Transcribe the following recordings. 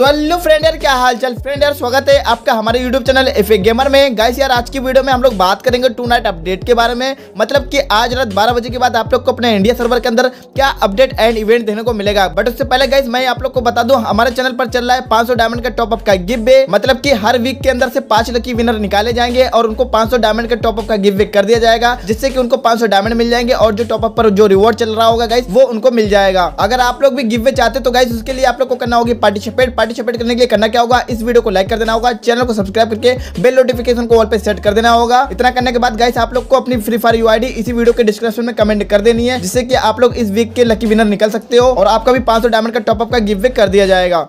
तो hello friend यार क्या हाल चाल फ्रेंड यार स्वागत है आपका हमारे यूट्यूब चैनल एफ गेमर में गाइस यार आज की वीडियो में हम लोग बात करेंगे टू नाइट अपडेट के बारे में मतलब कि आज रात 12 बजे के बाद आप लोग को अपने इंडिया सर्वर के अंदर क्या अपडेट एंड इवेंट देने को मिलेगा बट उससे पहले गाइस मैं आप लोग को बता दूं हमारे चैनल पर चल रहा है पांच डायमंड का टॉपअप का गिव वे मतलब की हर वीक के अंदर से पांच लकी विनर निकाले जाएंगे और उनको पांच डायमंड के टॉपअप का गिव वे कर दिया जाएगा जिससे की उनको पांच डायमंड मिल जाएंगे और जो टॉपअप पर जो रिवॉर्ड चल रहा होगा गाइस वो उनको मिल जाएगा अगर आप लोग भी गिव वे चाहते तो गाइस उसके लिए आप लोग को करना होगी पार्टिसिपेट पार्टिसिपेट करने के लिए करना क्या होगा इस वीडियो को लाइक कर देना होगा चैनल को सब्सक्राइब करके बेल नोटिफिकेशन को ऑल पे सेट कर देना होगा इतना करने के बाद गाइस आप लोग को अपनी फ्री फायर यू इसी वीडियो के डिस्क्रिप्शन में कमेंट कर देनी है जिससे कि आप लोग इस वीक के लकी विनर निकल सकते हो और आपका भी पांच डायमंड का टॉपअप का गिफ्ट कर दिया जाएगा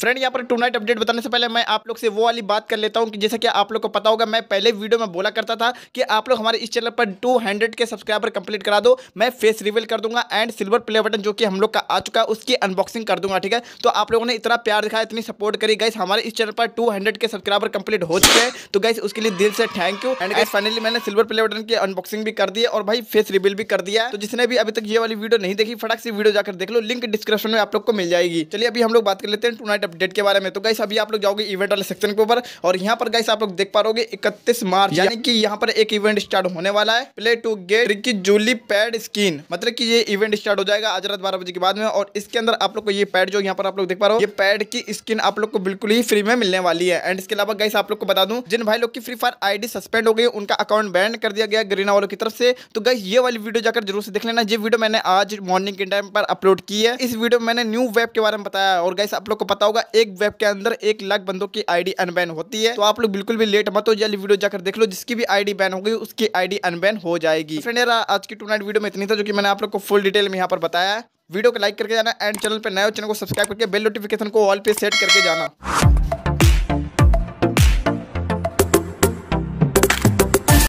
फ्रेंड यहाँ पर टू नाइट अपडेट बताने से पहले मैं आप लोग से वो वाली बात कर लेता हूँ कि जैसा कि आप लोग को पता होगा मैं पहले वीडियो में बोला करता था कि आप लोग हमारे इस चैनल पर 200 के सब्सक्राइबर कंप्लीट करा दो मैं फेस रिवील कर दूंगा एंड सिल्वर प्ले बटन जो कि हम लोग का आ चुका है उसकी अनबॉक्सिंग कर दूंगा ठीक है तो आप लोगों ने इतना प्यार दिखाया इतनी सपोर्ट करी गाइस हमारे इस चैनल पर टू के सब्सक्राइबर कंप्लीट हो चुके हैं तो गाइस उसके लिए दिल से thank you and guys finally मैंने सिल्वर प्ले बटन की अनबॉक्सिंग भी कर दी है और भाई फेस रिवील भी कर दिया तो जिसने भी अभी तक ये वाली वीडियो नहीं देखी फटाक से वीडियो जाकर देख लो लिंक डिस्क्रिप्शन में आप लोग को मिल जाएगी चलिए अभी हम लोग बात कर लेते हैं टू नाइट अपडेट के बारे में तो गाइस अभी आप लोग जाओगे इवेंट वाले सेक्शन के ऊपर और यहाँ पर गाइस आप लोग देख पा रहे इकतीस मार्च यानी कि यहाँ पर एक इवेंट स्टार्ट होने वाला है प्ले टू गेट की जूली पैड स्किन मतलब की ये इवेंट स्टार्ट हो जाएगा आज रात बारह बजे के बाद में और इसके अंदर आप लोग को ये पैड जो यहाँ पर आप लोग देख पा रहे हो ये पैड की स्किन आप लोग को बिल्कुल ही फ्री में मिलने वाली है एंड इसके अलावा गाइस आप लोग को बता दू जिन भाई लोग की फ्री फायर आई सस्पेंड हो गई उनका अकाउंट बैन कर दिया गया ग्रीना वालों की तरफ से तो गाइस ये वाली वीडियो जाकर जरूर से देख लेना ये वीडियो मैंने आज मॉर्निंग के टाइम पर अपलोड की है इस वीडियो में मैंने न्यू वेब के बारे में बताया और गाइस आप लोग को पता होगा होगा एक वेब के अंदर एक लाख बंदों की आईडी अनबैन होती है तो आप लोग बिल्कुल भी लेट मत हो जल्दी वीडियो जाकर देख लो जिसकी भी आईडी बैन होगी उसकी आईडी अनबैन हो जाएगी फ्रेंड यार आज की टू नाइट वीडियो में इतनी था जो कि मैंने आप लोग को फुल डिटेल में यहाँ पर बताया वीडियो को लाइक करके जाना एंड चैनल पर नए चैनल को सब्सक्राइब करके बेल नोटिफिकेशन को ऑल पे सेट करके जाना